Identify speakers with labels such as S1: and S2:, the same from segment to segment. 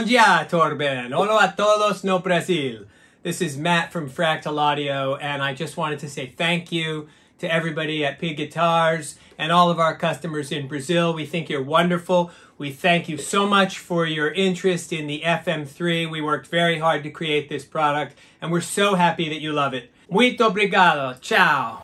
S1: dia, Torben. Hola a todos no Brasil. This is Matt from Fractal Audio, and I just wanted to say thank you to everybody at Pig Guitars and all of our customers in Brazil. We think you're wonderful. We thank you so much for your interest in the FM3. We worked very hard to create this product, and we're so happy that you love it. Muito obrigado. Ciao.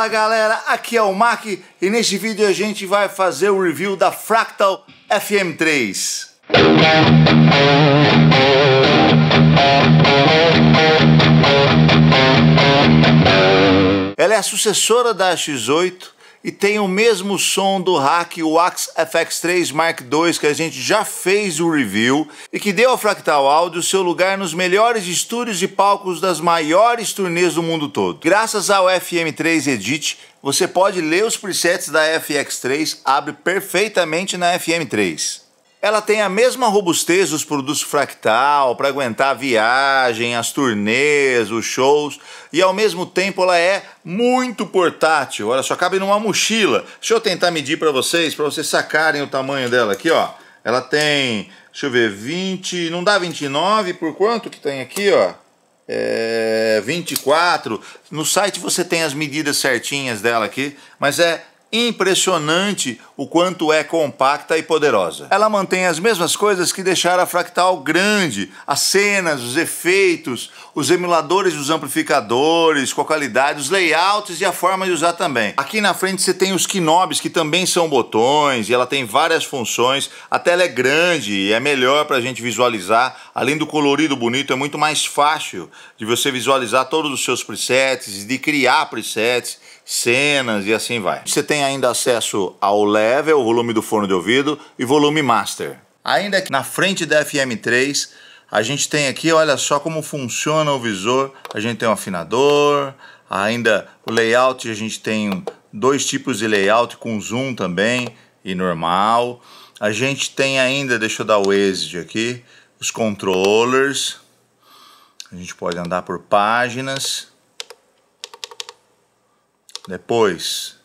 S1: Fala galera, aqui é o Mac e neste vídeo a gente vai fazer o review da Fractal FM3. Ela é a sucessora da X8 e tem o mesmo som do hack Wax FX3 Mark II que a gente já fez o review e que deu ao Fractal Audio seu lugar nos melhores estúdios e palcos das maiores turnês do mundo todo. Graças ao FM3 Edit, você pode ler os presets da FX3, abre perfeitamente na FM3. Ela tem a mesma robustez dos produtos fractal para aguentar a viagem, as turnês, os shows e ao mesmo tempo ela é muito portátil. Olha só, cabe numa mochila. Deixa eu tentar medir para vocês, para vocês sacarem o tamanho dela aqui, ó. Ela tem, deixa eu ver, 20, não dá 29 por quanto que tem aqui, ó? É 24. No site você tem as medidas certinhas dela aqui, mas é impressionante o quanto é compacta e poderosa. Ela mantém as mesmas coisas que deixaram a Fractal grande, as cenas, os efeitos, os emuladores dos amplificadores, com a qualidade, os layouts e a forma de usar também. Aqui na frente você tem os knobs que também são botões e ela tem várias funções. A tela é grande e é melhor para a gente visualizar. Além do colorido bonito, é muito mais fácil de você visualizar todos os seus presets, de criar presets, cenas e assim vai. Você tem ainda acesso ao LED level, volume do forno de ouvido e volume master. Ainda na frente da FM3, a gente tem aqui, olha só como funciona o visor. A gente tem um afinador, ainda o layout, a gente tem dois tipos de layout com zoom também e normal. A gente tem ainda, deixa eu dar o exit aqui, os controllers. A gente pode andar por páginas. Depois,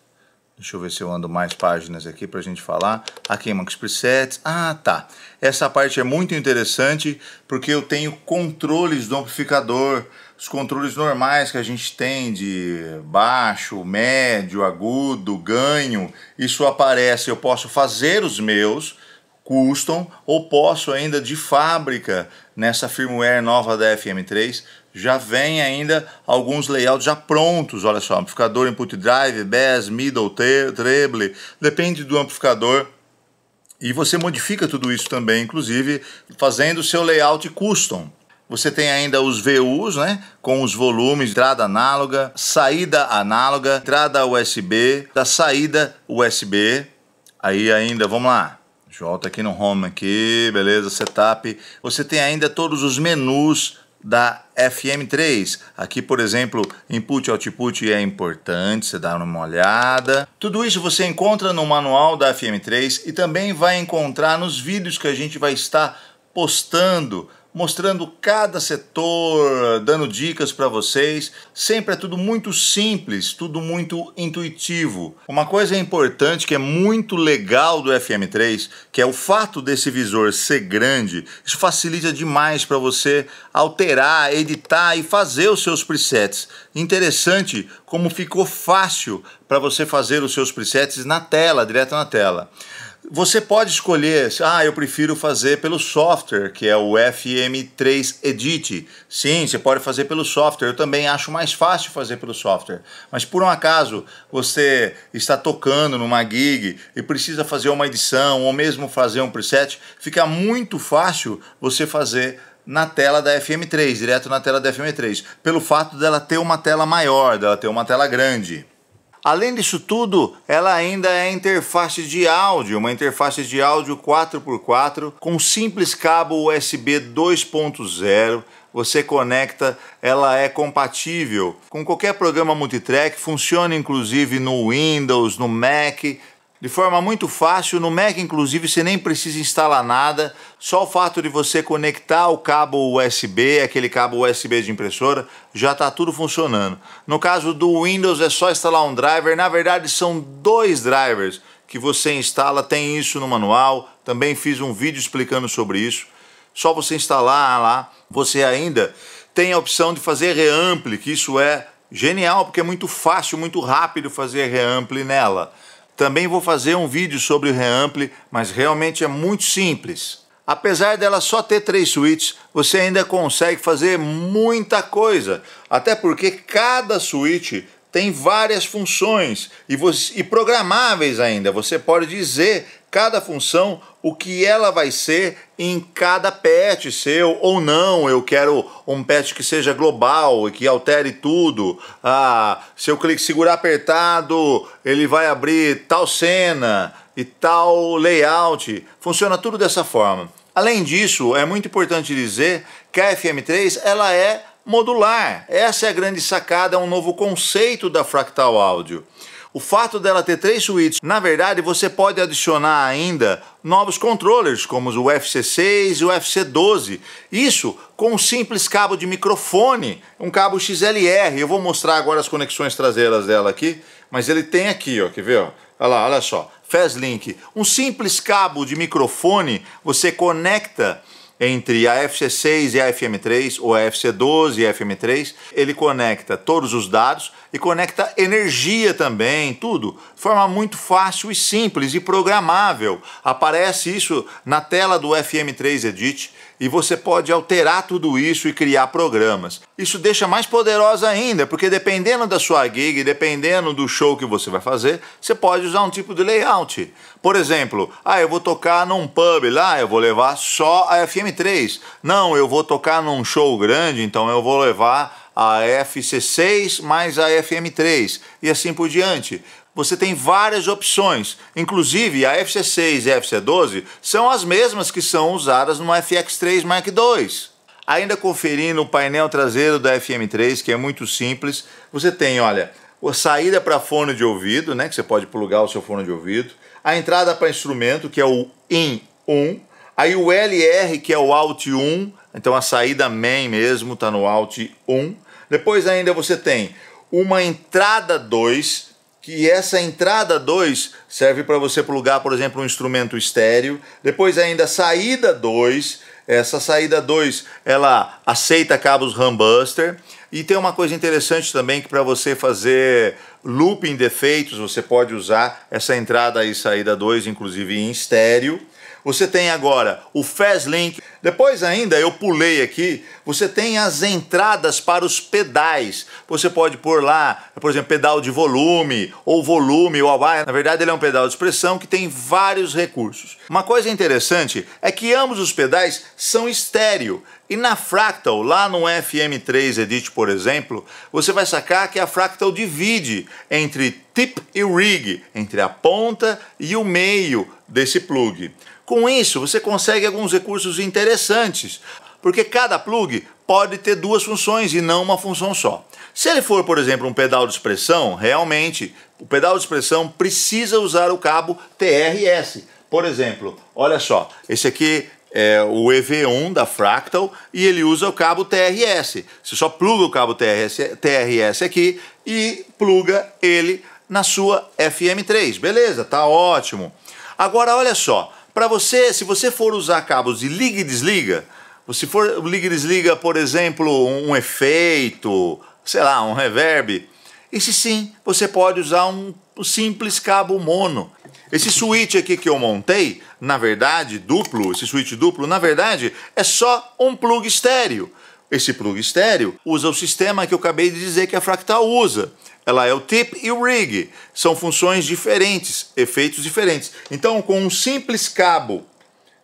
S1: Deixa eu ver se eu ando mais páginas aqui para a gente falar. Aqui, Max Presets. Ah, tá. Essa parte é muito interessante porque eu tenho controles do amplificador. Os controles normais que a gente tem de baixo, médio, agudo, ganho. Isso aparece. Eu posso fazer os meus custom ou posso ainda de fábrica nessa firmware nova da FM3 já vem ainda alguns layouts já prontos, olha só, amplificador input drive, bass, middle, treble, depende do amplificador. E você modifica tudo isso também, inclusive fazendo o seu layout custom. Você tem ainda os VUs, né? Com os volumes, entrada análoga, saída análoga, entrada USB, da saída USB. Aí ainda, vamos lá. Jota aqui no home aqui, beleza, setup. Você tem ainda todos os menus da FM3. Aqui, por exemplo, input e output é importante, você dá uma olhada. Tudo isso você encontra no manual da FM3 e também vai encontrar nos vídeos que a gente vai estar postando mostrando cada setor, dando dicas para vocês. Sempre é tudo muito simples, tudo muito intuitivo. Uma coisa é importante que é muito legal do FM3, que é o fato desse visor ser grande, isso facilita demais para você alterar, editar e fazer os seus presets. Interessante como ficou fácil para você fazer os seus presets na tela, direto na tela. Você pode escolher, ah, eu prefiro fazer pelo software, que é o FM3 Edit. Sim, você pode fazer pelo software. Eu também acho mais fácil fazer pelo software. Mas por um acaso você está tocando numa gig e precisa fazer uma edição ou mesmo fazer um preset, fica muito fácil você fazer na tela da FM3, direto na tela da FM3, pelo fato dela ter uma tela maior, dela ter uma tela grande. Além disso tudo, ela ainda é interface de áudio, uma interface de áudio 4x4 com simples cabo USB 2.0. Você conecta, ela é compatível com qualquer programa multitrack, funciona inclusive no Windows, no Mac, de forma muito fácil. No Mac, inclusive, você nem precisa instalar nada. Só o fato de você conectar o cabo USB, aquele cabo USB de impressora, já está tudo funcionando. No caso do Windows, é só instalar um driver. Na verdade, são dois drivers que você instala. Tem isso no manual. Também fiz um vídeo explicando sobre isso. Só você instalar ah, lá. Você ainda tem a opção de fazer reampli, que isso é genial, porque é muito fácil, muito rápido fazer reampli nela. Também vou fazer um vídeo sobre o Reampli, mas realmente é muito simples. Apesar dela só ter três switches, você ainda consegue fazer muita coisa, até porque cada switch tem várias funções e, você, e programáveis ainda. Você pode dizer cada função, o que ela vai ser em cada patch seu ou não. Eu quero um patch que seja global e que altere tudo. Ah, se eu clicar segurar apertado, ele vai abrir tal cena e tal layout. Funciona tudo dessa forma. Além disso, é muito importante dizer que a FM3 ela é modular. Essa é a grande sacada, é um novo conceito da Fractal Audio. O fato dela ter três suítes, na verdade, você pode adicionar ainda novos controllers, como o FC6 e o FC12. Isso com um simples cabo de microfone, um cabo XLR. Eu vou mostrar agora as conexões traseiras dela aqui, mas ele tem aqui, ó, quer ver? Ó? Olha lá, olha só, Fazlink. Um simples cabo de microfone, você conecta entre a FC6 e a FM3, ou a FC12 e a FM3. Ele conecta todos os dados e conecta energia também, tudo, de forma muito fácil e simples e programável. Aparece isso na tela do FM3 Edit e você pode alterar tudo isso e criar programas. Isso deixa mais poderosa ainda, porque dependendo da sua gig, dependendo do show que você vai fazer, você pode usar um tipo de layout. Por exemplo, ah, eu vou tocar num pub lá, eu vou levar só a FM3. Não, eu vou tocar num show grande, então eu vou levar a FC6 mais a FM3 e assim por diante você tem várias opções, inclusive a FC6 e a FC12 são as mesmas que são usadas no FX3 Mark II. Ainda conferindo o painel traseiro da FM3, que é muito simples, você tem, olha, a saída para fone de ouvido, né, que você pode plugar o seu fone de ouvido, a entrada para instrumento, que é o IN1, aí o LR, que é o Alt 1, então a saída main mesmo está no Alt 1. Depois ainda você tem uma entrada 2, que essa entrada 2 serve para você plugar, por exemplo, um instrumento estéreo. Depois ainda saída 2, essa saída 2, ela aceita cabos humbuster. E tem uma coisa interessante também que para você fazer looping defeitos, você pode usar essa entrada e saída 2, inclusive em estéreo. Você tem agora o Link. Depois ainda, eu pulei aqui, você tem as entradas para os pedais. Você pode pôr lá, por exemplo, pedal de volume, ou volume, ou abaixo. Na verdade, ele é um pedal de expressão que tem vários recursos. Uma coisa interessante é que ambos os pedais são estéreo. E na Fractal, lá no FM3 Edit, por exemplo, você vai sacar que a Fractal divide entre tip e rig, entre a ponta e o meio desse plug. Com isso, você consegue alguns recursos interessantes, porque cada plug pode ter duas funções e não uma função só. Se ele for, por exemplo, um pedal de expressão, realmente o pedal de expressão precisa usar o cabo TRS. Por exemplo, olha só, esse aqui é o EV1 da Fractal e ele usa o cabo TRS. Você só pluga o cabo TRS, TRS aqui e pluga ele na sua FM3. Beleza, tá ótimo. Agora olha só, para você, se você for usar cabos de liga e desliga, se for liga e desliga, por exemplo, um efeito, sei lá, um reverb, esse sim, você pode usar um simples cabo mono. Esse switch aqui que eu montei, na verdade, duplo, esse switch duplo, na verdade, é só um plug estéreo. Esse plug estéreo usa o sistema que eu acabei de dizer que a Fractal usa. Ela é o tip e o rig. São funções diferentes, efeitos diferentes. Então, com um simples cabo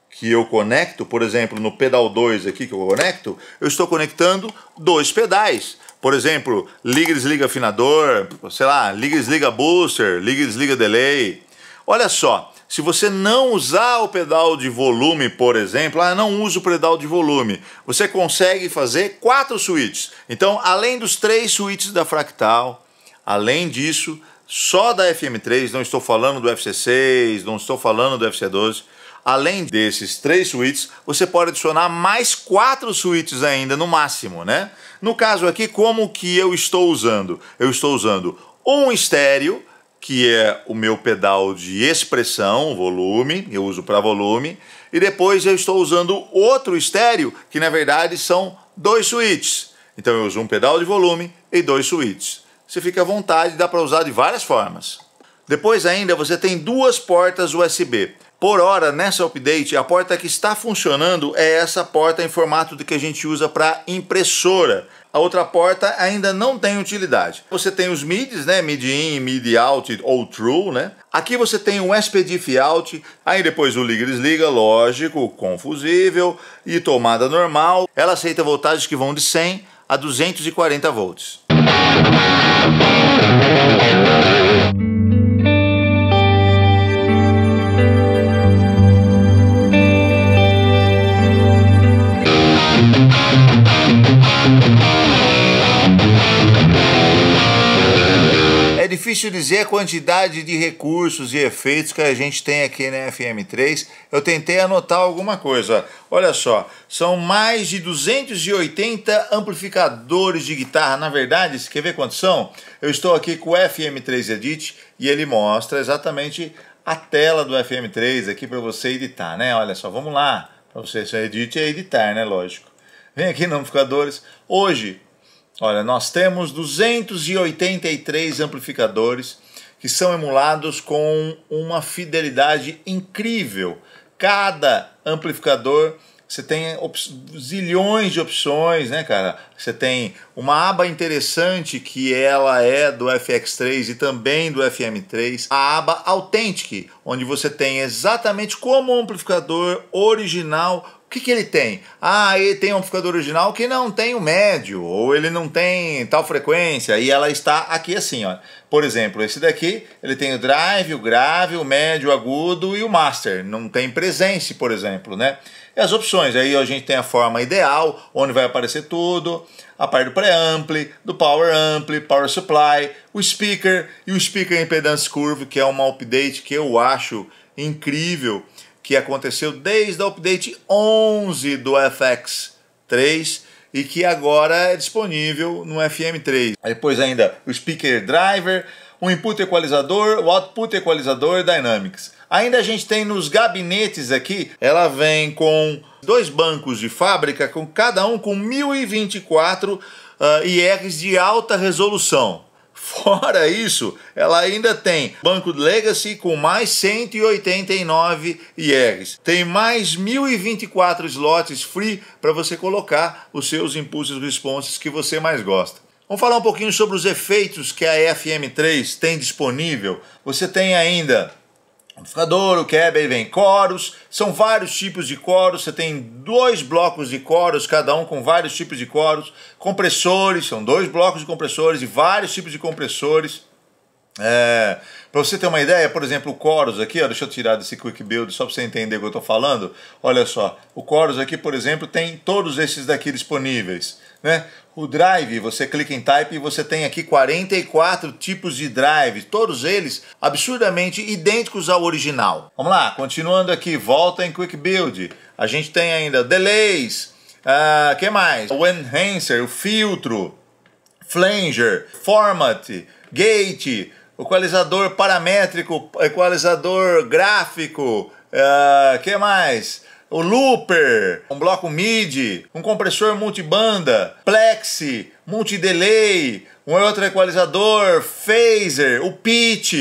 S1: que eu conecto, por exemplo, no pedal 2 aqui que eu conecto, eu estou conectando dois pedais. Por exemplo, liga e desliga afinador, sei lá, liga e desliga booster, liga e desliga delay. Olha só, se você não usar o pedal de volume, por exemplo, ah, não uso o pedal de volume, você consegue fazer quatro switches. Então, além dos três switches da fractal, Além disso, só da FM3, não estou falando do FC6, não estou falando do FC12. Além desses três suítes, você pode adicionar mais quatro suítes ainda, no máximo, né? No caso aqui, como que eu estou usando? Eu estou usando um estéreo, que é o meu pedal de expressão, volume, eu uso para volume, e depois eu estou usando outro estéreo, que na verdade são dois suítes. Então eu uso um pedal de volume e dois suítes você fica à vontade, dá para usar de várias formas. Depois ainda você tem duas portas USB. Por hora, nessa update, a porta que está funcionando é essa porta em formato de que a gente usa para impressora. A outra porta ainda não tem utilidade. Você tem os MIDs, né? MIDI-IN, MIDI-OUT ou TRUE, né? Aqui você tem o SPDIF-OUT, aí depois o liga-desliga, lógico, com fusível e tomada normal. Ela aceita voltagens que vão de 100 a 240 volts. Thank you. difícil dizer a quantidade de recursos e efeitos que a gente tem aqui na FM3. Eu tentei anotar alguma coisa. Olha só, são mais de 280 amplificadores de guitarra. Na verdade, você quer ver quantos são? Eu estou aqui com o FM3 Edit e ele mostra exatamente a tela do FM3 aqui para você editar, né? Olha só, vamos lá. Para você editar é editar, né? Lógico. Vem aqui no Amplificadores. Hoje, Olha, nós temos 283 amplificadores que são emulados com uma fidelidade incrível. Cada amplificador você tem zilhões de opções, né, cara? Você tem uma aba interessante que ela é do FX3 e também do FM3, a aba Authentic, onde você tem exatamente como o amplificador original o que, que ele tem? Ah, ele tem um amplificador original que não tem o médio, ou ele não tem tal frequência, e ela está aqui assim, ó. Por exemplo, esse daqui, ele tem o drive, o grave, o médio, o agudo e o master. Não tem presença, por exemplo, né? E é as opções, aí a gente tem a forma ideal, onde vai aparecer tudo, a parte do pré do power ampli, power supply, o speaker e o speaker impedance curve, que é uma update que eu acho incrível, que aconteceu desde a update 11 do FX3 e que agora é disponível no FM3. Depois ainda o speaker driver, o input equalizador, o output equalizador Dynamics. Ainda a gente tem nos gabinetes aqui, ela vem com dois bancos de fábrica, com cada um com 1024 uh, IRs de alta resolução. Fora isso, ela ainda tem banco Legacy com mais 189 IRs. Tem mais 1024 slots free para você colocar os seus impulsos responses que você mais gosta. Vamos falar um pouquinho sobre os efeitos que a FM3 tem disponível. Você tem ainda é bem vem coros, são vários tipos de coros, você tem dois blocos de coros, cada um com vários tipos de coros, compressores, são dois blocos de compressores e vários tipos de compressores. É, para você ter uma ideia, por exemplo, o coros aqui, ó, deixa eu tirar desse quick build só para você entender o que eu estou falando. Olha só, o coros aqui, por exemplo, tem todos esses daqui disponíveis. Né? O drive, você clica em type e você tem aqui 44 tipos de drive, todos eles absurdamente idênticos ao original. Vamos lá, continuando aqui, volta em Quick Build. A gente tem ainda delays, uh, que mais? O enhancer, o filtro, flanger, format, gate, equalizador paramétrico, equalizador gráfico, uh, que mais? o looper, um bloco MIDI, um compressor multibanda, plexi, multidelay, um outro equalizador, phaser, o pitch,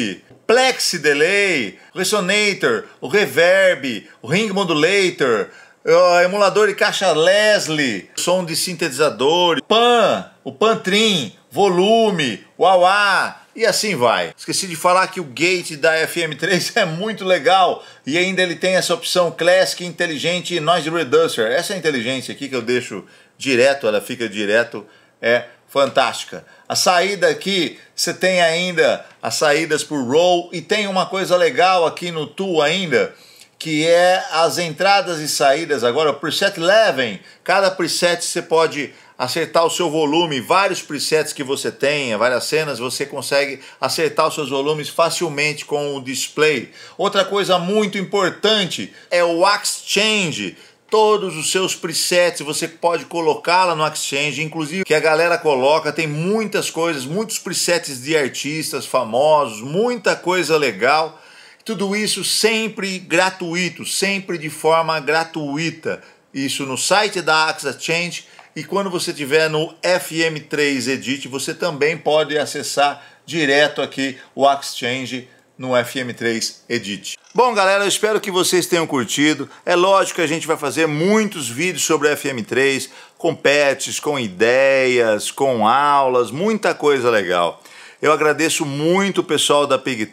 S1: plexi delay, resonator, o reverb, o ring modulator, o emulador de caixa Leslie, som de sintetizador, pan, o pan trim, volume, uauá, e assim vai. Esqueci de falar que o gate da FM3 é muito legal e ainda ele tem essa opção Classic inteligente e Noise Reducer. Essa inteligência aqui que eu deixo direto, ela fica direto, é fantástica. A saída aqui, você tem ainda as saídas por roll e tem uma coisa legal aqui no tool ainda, que é as entradas e saídas agora por preset 11. Cada preset você pode acertar o seu volume, vários presets que você tenha, várias cenas, você consegue acertar os seus volumes facilmente com o display. Outra coisa muito importante é o Axe Change todos os seus presets, você pode colocá-la no Exchange, inclusive que a galera coloca, tem muitas coisas, muitos presets de artistas famosos, muita coisa legal. Tudo isso sempre gratuito, sempre de forma gratuita. Isso no site da AXA Change e quando você estiver no FM3 Edit, você também pode acessar direto aqui o Exchange no FM3 Edit. Bom, galera, eu espero que vocês tenham curtido. É lógico que a gente vai fazer muitos vídeos sobre FM3, com pets, com ideias, com aulas, muita coisa legal. Eu agradeço muito o pessoal da Pig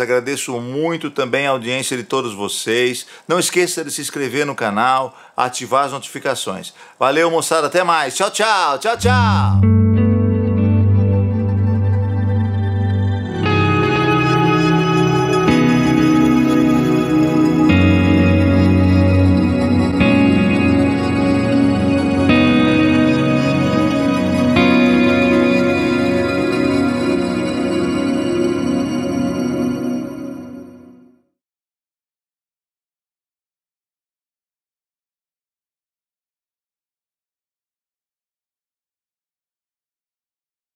S1: agradeço muito também a audiência de todos vocês. Não esqueça de se inscrever no canal, ativar as notificações. Valeu, moçada, até mais. Tchau, tchau, tchau, tchau.